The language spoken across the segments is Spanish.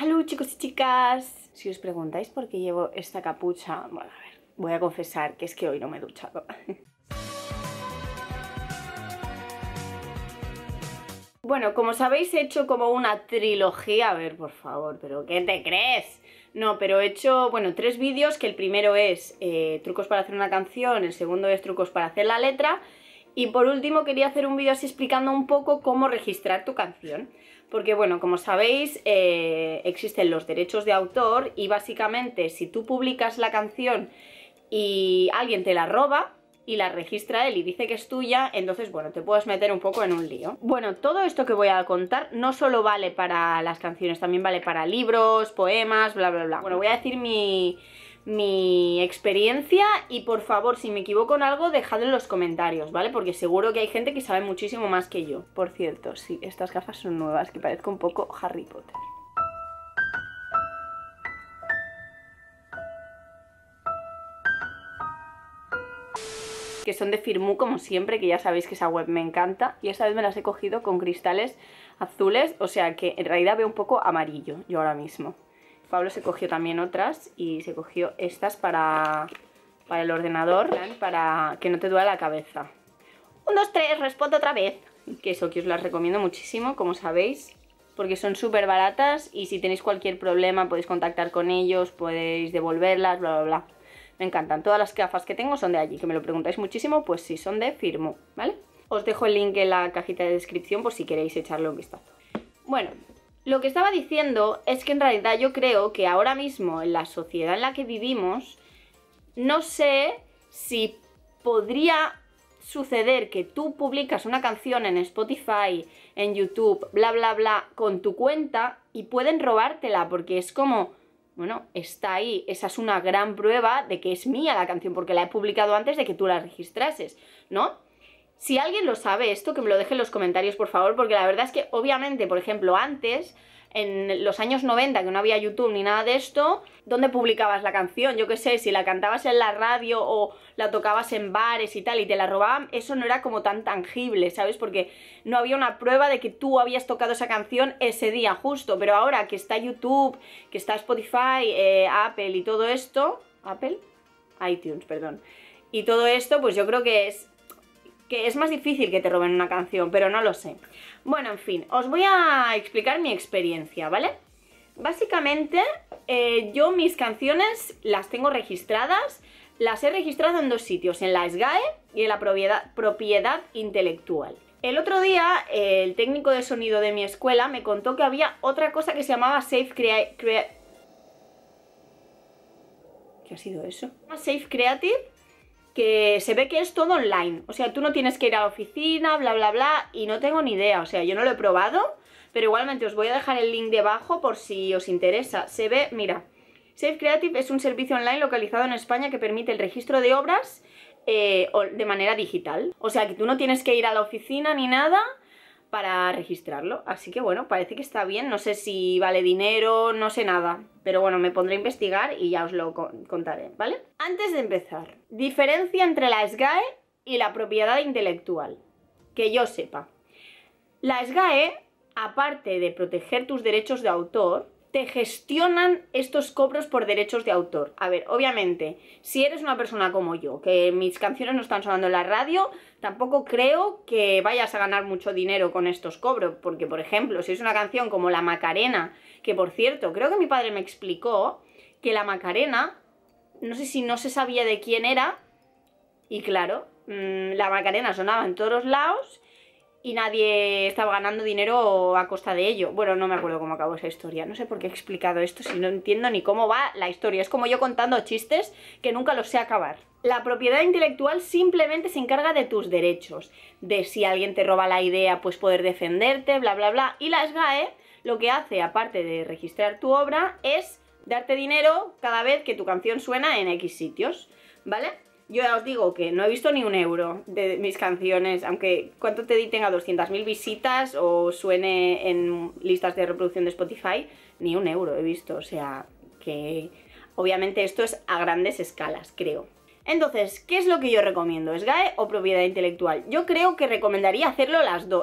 ¡Halo chicos y chicas. Si os preguntáis por qué llevo esta capucha, bueno, a ver, voy a confesar que es que hoy no me he duchado. Bueno, como sabéis he hecho como una trilogía, a ver, por favor, pero ¿qué te crees? No, pero he hecho, bueno, tres vídeos, que el primero es eh, trucos para hacer una canción, el segundo es trucos para hacer la letra y por último quería hacer un vídeo así explicando un poco cómo registrar tu canción. Porque bueno, como sabéis, eh, existen los derechos de autor y básicamente si tú publicas la canción y alguien te la roba, y la registra él y dice que es tuya, entonces, bueno, te puedes meter un poco en un lío. Bueno, todo esto que voy a contar no solo vale para las canciones, también vale para libros, poemas, bla, bla, bla. Bueno, voy a decir mi, mi experiencia y por favor, si me equivoco en algo, dejadlo en los comentarios, ¿vale? Porque seguro que hay gente que sabe muchísimo más que yo. Por cierto, sí, estas gafas son nuevas, que parezco un poco Harry Potter. que son de Firmu como siempre, que ya sabéis que esa web me encanta y esta vez me las he cogido con cristales azules, o sea que en realidad veo un poco amarillo yo ahora mismo. Pablo se cogió también otras y se cogió estas para, para el ordenador, para que no te duela la cabeza. Un, dos, tres, respondo otra vez. Que eso, que os las recomiendo muchísimo, como sabéis, porque son súper baratas y si tenéis cualquier problema podéis contactar con ellos, podéis devolverlas, bla, bla, bla. Me encantan. Todas las gafas que tengo son de allí, que me lo preguntáis muchísimo, pues sí, son de Firmo, ¿vale? Os dejo el link en la cajita de descripción por si queréis echarle un vistazo. Bueno, lo que estaba diciendo es que en realidad yo creo que ahora mismo en la sociedad en la que vivimos, no sé si podría suceder que tú publicas una canción en Spotify, en YouTube, bla, bla, bla, con tu cuenta y pueden robártela porque es como, bueno, está ahí, esa es una gran prueba de que es mía la canción porque la he publicado antes de que tú la registrases, ¿no? Si alguien lo sabe esto, que me lo deje en los comentarios, por favor, porque la verdad es que obviamente, por ejemplo, antes en los años 90, que no había YouTube ni nada de esto, ¿dónde publicabas la canción? Yo qué sé, si la cantabas en la radio o la tocabas en bares y tal y te la robaban, eso no era como tan tangible, ¿sabes? Porque no había una prueba de que tú habías tocado esa canción ese día justo, pero ahora que está YouTube, que está Spotify, eh, Apple y todo esto, Apple, iTunes, perdón, y todo esto, pues yo creo que es que es más difícil que te roben una canción, pero no lo sé. Bueno, en fin, os voy a explicar mi experiencia, ¿vale? Básicamente, eh, yo mis canciones las tengo registradas, las he registrado en dos sitios, en la SGAE y en la propiedad, intelectual. El otro día, el técnico de sonido de mi escuela me contó que había otra cosa que se llamaba Safe Creative... ¿Qué ha sido eso? Safe Creative, que se ve que es todo online. O sea, tú no tienes que ir a la oficina, bla, bla, bla, y no tengo ni idea. O sea, yo no lo he probado, pero igualmente os voy a dejar el link debajo por si os interesa. Se ve, mira, Safe Creative es un servicio online localizado en España que permite el registro de obras eh, de manera digital. O sea, que tú no tienes que ir a la oficina ni nada para registrarlo. Así que bueno, parece que está bien. No sé si vale dinero, no sé nada. Pero bueno, me pondré a investigar y ya os lo contaré, ¿vale? Antes de empezar, diferencia entre la SGAE y la propiedad intelectual. Que yo sepa. La SGAE, aparte de proteger tus derechos de autor, te gestionan estos cobros por derechos de autor. A ver, obviamente, si eres una persona como yo, que mis canciones no están sonando en la radio, tampoco creo que vayas a ganar mucho dinero con estos cobros, porque por ejemplo, si es una canción como La Macarena, que por cierto, creo que mi padre me explicó que La Macarena, no sé si no se sabía de quién era, y claro, mm, La Macarena sonaba en todos lados, y nadie estaba ganando dinero a costa de ello. Bueno, no me acuerdo cómo acabó esa historia. No sé por qué he explicado esto si no entiendo ni cómo va la historia. Es como yo contando chistes que nunca los sé acabar. La propiedad intelectual simplemente se encarga de tus derechos, de si alguien te roba la idea, pues poder defenderte, bla, bla, bla. Y la SGAE lo que hace, aparte de registrar tu obra, es darte dinero cada vez que tu canción suena en X sitios, ¿vale? Yo ya os digo que no he visto ni un euro de mis canciones, aunque cuánto te di tenga 200.000 visitas o suene en listas de reproducción de Spotify, ni un euro he visto, o sea que obviamente esto es a grandes escalas, creo. Entonces, ¿qué es lo que yo recomiendo? ¿SGAE o propiedad intelectual? Yo creo que recomendaría hacerlo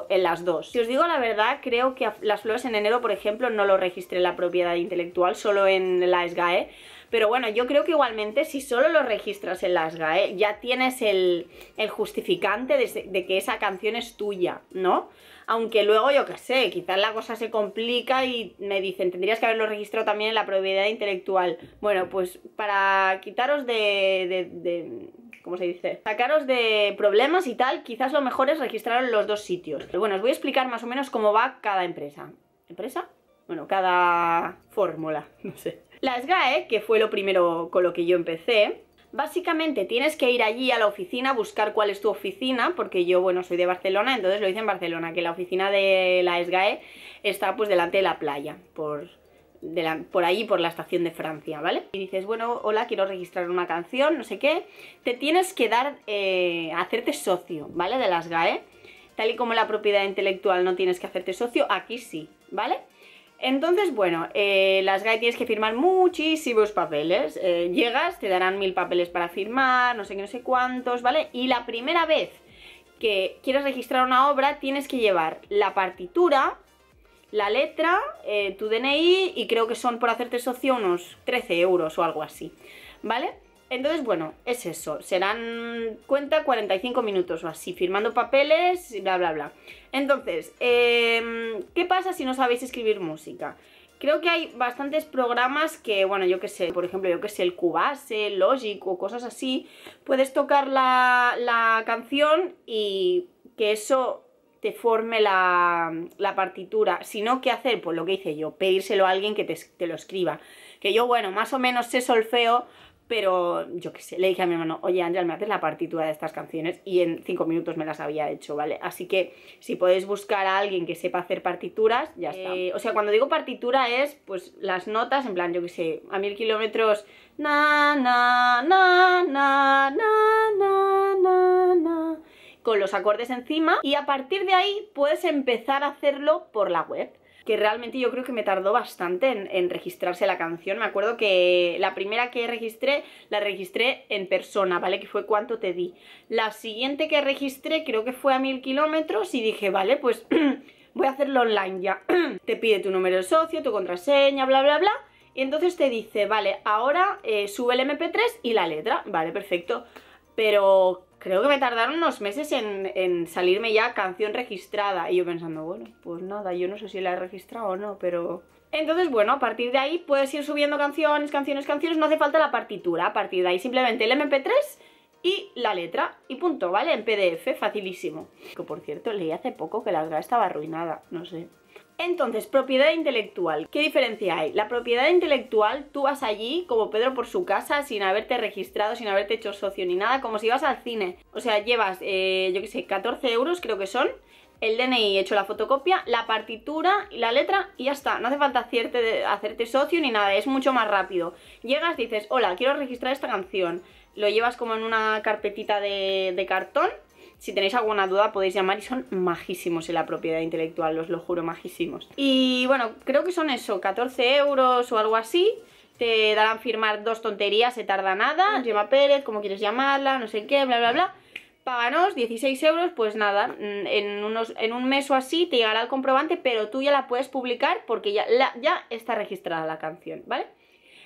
en las dos. Si os digo la verdad, creo que las flores en enero, por ejemplo, no lo registré en la propiedad intelectual, solo en la SGAE, pero bueno, yo creo que igualmente si solo lo registras en las GAE, ya tienes el, justificante de, que esa canción es tuya, ¿no? Aunque luego, yo qué sé, quizás la cosa se complica y me dicen, tendrías que haberlo registrado también en la propiedad intelectual. Bueno, pues para quitaros de, de ¿cómo se dice? Sacaros de problemas y tal, quizás lo mejor es registrar en los dos sitios. Pero bueno, os voy a explicar más o menos cómo va cada empresa. ¿Empresa? Bueno, cada fórmula, no sé. La SGAE, que fue lo primero con lo que yo empecé, básicamente tienes que ir allí a la oficina, buscar cuál es tu oficina, porque yo, bueno, soy de Barcelona, entonces lo hice en Barcelona, que la oficina de la SGAE está pues delante de la playa, por, ahí, por la estación de Francia, ¿vale? Y dices, bueno, hola, quiero registrar una canción, no sé qué, te tienes que dar, eh, hacerte socio, ¿vale? De las SGAE, tal y como la propiedad intelectual no tienes que hacerte socio, aquí sí, ¿vale? Entonces, bueno, eh, las Gai tienes que firmar muchísimos papeles. Eh, llegas, te darán mil papeles para firmar, no sé qué, no sé cuántos, ¿vale? Y la primera vez que quieres registrar una obra, tienes que llevar la partitura, la letra, eh, tu DNI y creo que son por hacerte socio unos 13 euros o algo así, ¿vale? Entonces, bueno, es eso. Serán, cuenta, 45 minutos o así, firmando papeles, y bla, bla, bla. Entonces, em, ¿qué pasa si no sabéis escribir música? Creo que hay bastantes programas que, bueno, yo que sé, por ejemplo, yo que sé, el Cubase, Logic o cosas así, puedes tocar la, canción y que eso te forme la, partitura. Si no, ¿qué hacer? Pues lo que hice yo, pedírselo a alguien que te, te lo escriba. Que yo, bueno, más o menos sé solfeo, pero yo qué sé, le dije a mi hermano, oye Ángel, me haces la partitura de estas canciones y en cinco minutos me las había hecho, ¿vale? Así que si podéis buscar a alguien que sepa hacer partituras, ya está. Eh, o sea, cuando digo partitura es pues las notas, en plan, yo qué sé, a mil kilómetros, con los acordes encima y a partir de ahí puedes empezar a hacerlo por la web que realmente yo creo que me tardó bastante en, registrarse la canción. Me acuerdo que la primera que registré, la registré en persona, ¿vale? Que fue cuánto te di. La siguiente que registré creo que fue a mil kilómetros y dije, vale, pues voy a hacerlo online ya. te pide tu número de socio, tu contraseña, bla, bla, bla. Y entonces te dice, vale, ahora eh, sube el MP3 y la letra. Vale, perfecto. Pero creo que me tardaron unos meses en, salirme ya canción registrada. Y yo pensando, bueno, pues nada, yo no sé si la he registrado o no, pero... Entonces, bueno, a partir de ahí puedes ir subiendo canciones, canciones, canciones, no hace falta la partitura. A partir de ahí simplemente el MP3 y la letra y punto, ¿vale? En PDF, facilísimo. Que por cierto, leí hace poco que la verdad estaba arruinada, no sé. Entonces, propiedad intelectual. ¿Qué diferencia hay? La propiedad intelectual, tú vas allí como Pedro por su casa, sin haberte registrado, sin haberte hecho socio ni nada, como si vas al cine. O sea, llevas, eh, yo qué sé, 14 euros creo que son, el DNI hecho la fotocopia, la partitura y la letra y ya está. No hace falta hacerte, hacerte socio ni nada, es mucho más rápido. Llegas, dices, hola, quiero registrar esta canción. Lo llevas como en una carpetita de cartón si tenéis alguna duda podéis llamar y son majísimos en la propiedad intelectual, os lo juro, majísimos. Y bueno, creo que son eso, 14 euros o algo así. Te darán firmar dos tonterías, se tarda nada, mm. Gemma Pérez, como quieres llamarla, no sé qué, bla, bla, bla. Páganos 16 euros, pues nada, mm, en, unos, en un mes o así te llegará el comprobante, pero tú ya la puedes publicar porque ya, ya está registrada la canción, ¿vale?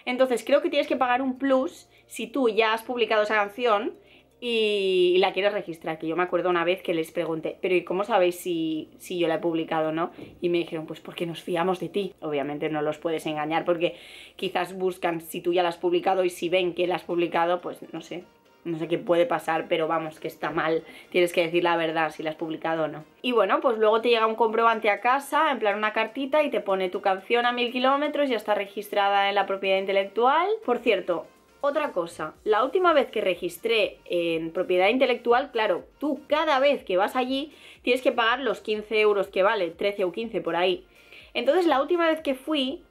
Entonces creo que tienes que pagar un plus si tú ya has publicado esa canción y la quiero registrar, que yo me acuerdo una vez que les pregunté, pero ¿y cómo sabéis si, si yo la he publicado o no? Y me dijeron, pues porque nos fiamos de ti. Obviamente no los puedes engañar porque quizás buscan si tú ya la has publicado y si ven que la has publicado, pues no sé, no sé qué puede pasar, pero vamos, que está mal. Tienes que decir la verdad si la has publicado o no. Y bueno, pues luego te llega un comprobante a casa, en plan una cartita, y te pone tu canción a mil kilómetros, ya está registrada en la propiedad intelectual. Por cierto, otra cosa, la última vez que registré en propiedad intelectual, claro, tú cada vez que vas allí tienes que pagar los 15 euros que vale, 13 o 15 por ahí. Entonces la última vez que fui,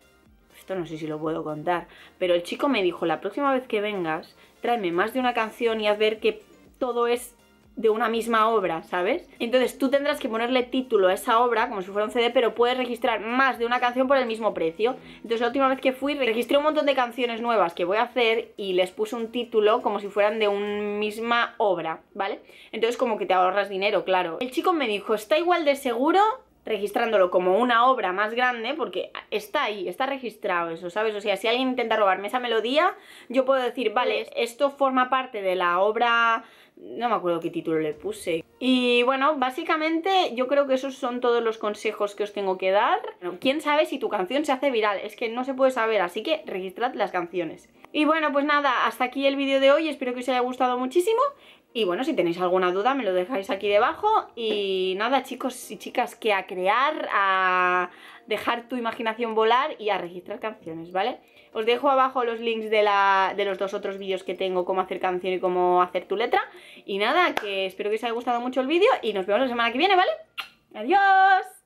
esto no sé si lo puedo contar, pero el chico me dijo, la próxima vez que vengas, tráeme más de una canción y haz ver que todo es de una misma obra, ¿sabes? Entonces tú tendrás que ponerle título a esa obra como si fuera un CD, pero puedes registrar más de una canción por el mismo precio. Entonces la última vez que fui registré un montón de canciones nuevas que voy a hacer y les puse un título como si fueran de una misma obra, ¿vale? Entonces como que te ahorras dinero, claro. El chico me dijo, está igual de seguro registrándolo como una obra más grande, porque está ahí, está registrado eso, ¿sabes? O sea, si alguien intenta robarme esa melodía, yo puedo decir, vale, esto forma parte de la obra no me acuerdo qué título le puse. Y bueno, básicamente yo creo que esos son todos los consejos que os tengo que dar. ¿Quién sabe si tu canción se hace viral? Es que no se puede saber, así que registrad las canciones. Y bueno, pues nada, hasta aquí el vídeo de hoy, espero que os haya gustado muchísimo. Y bueno, si tenéis alguna duda me lo dejáis aquí debajo y nada chicos y chicas que a crear, a dejar tu imaginación volar y a registrar canciones, ¿vale? Os dejo abajo los links de, de los dos otros vídeos que tengo, cómo hacer canción y cómo hacer tu letra. Y nada, que espero que os haya gustado mucho el vídeo y nos vemos la semana que viene, ¿vale? ¡Adiós!